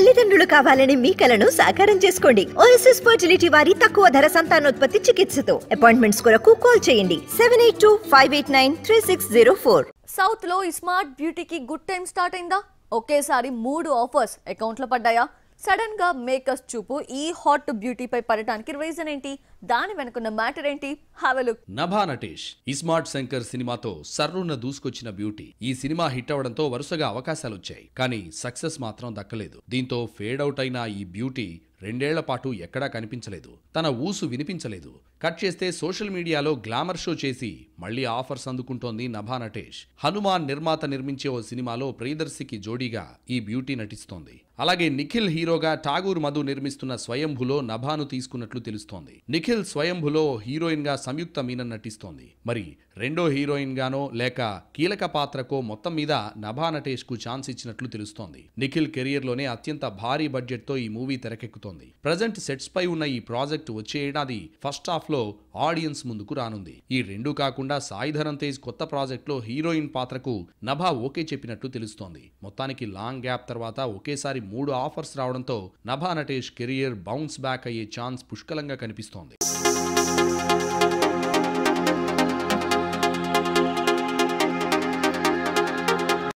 తల్లిదండ్రులు కావాలని మీ కలను సాకారం చేసుకోండి ఓఎస్ఎస్ ఫర్టిలిటీ వారి తక్కువ ధర సంతానోత్పత్తి చికిత్సతో అపాయింట్మెంట్స్ కొరకు కాల్ చేయండి seven eight two five eight nine three six zero four south లో స్మార్ట్ బ్యూటీకి గుడ్ టైం స్టార్ట్ అయిందా ఒకేసారి మూడు ఆఫర్స్ అకౌంట్లో పడ్డాయా సడన్ గా మేకర్స్ చూపు ఈ హాట్ బ్యూటీ పై పడటానికి రీజన్ ఏంటి దాని వెనుకున్న మ్యాటర్ ఏంటి హావ్ నభా నటేష్ ఇస్మార్ట్ శంకర్ సినిమాతో సర్రున దూసుకొచ్చిన బ్యూటీ ఈ సినిమా హిట్ అవడంతో వరుసగా అవకాశాలు వచ్చాయి కానీ సక్సెస్ మాత్రం దక్కలేదు దీంతో ఫేడ్ అవుట్ అయిన ఈ బ్యూటీ రెండేళ్ల పాటు ఎక్కడా కనిపించలేదు తన ఊసు వినిపించలేదు కట్ చేస్తే సోషల్ మీడియాలో గ్లామర్ షో చేసి మళ్లీ ఆఫర్స్ అందుకుంటోంది నభా నటేష్ హనుమాన్ నిర్మాత నిర్మించే ఓ సినిమాలో ప్రియదర్శికి జోడీగా ఈ బ్యూటీ నటిస్తోంది అలాగే నిఖిల్ హీరోగా ఠాగూర్ మధు నిర్మిస్తున్న స్వయంభులో నభాను తీసుకున్నట్లు తెలుస్తోంది నిఖిల్ స్వయంభులో హీరోయిన్ గా సంయుక్త మీనన్ నటిస్తోంది మరి రెండో హీరోయిన్ గానో లేక కీలక పాత్రకో మొత్తం మీద నభా నటేష్ కు ఛాన్స్ ఇచ్చినట్లు తెలుస్తోంది నిఖిల్ కెరియర్ లోనే అత్యంత భారీ బడ్జెట్ తో ఈ మూవీ తెరకెక్కుతోంది ప్రజెంట్ సెట్స్ పై ఉన్న ఈ ప్రాజెక్ట్ వచ్చే ఏడాది ఫస్ట్ హాఫ్ లో ఆడియన్స్ ముందుకు రానుంది ఈ రెండు కాకుండా సాయి తేజ్ కొత్త ప్రాజెక్ట్ లో హీరోయిన్ పాత్రకు నభా ఓకే చెప్పినట్లు తెలుస్తోంది మొత్తానికి లాంగ్ గ్యాప్ తర్వాత ఒకేసారి మూడు ఆఫర్స్ రావడంతో Nabha Natesh career bounce back అయ్యే ఛాన్స్ పుష్కలంగా కనిపిస్తోంది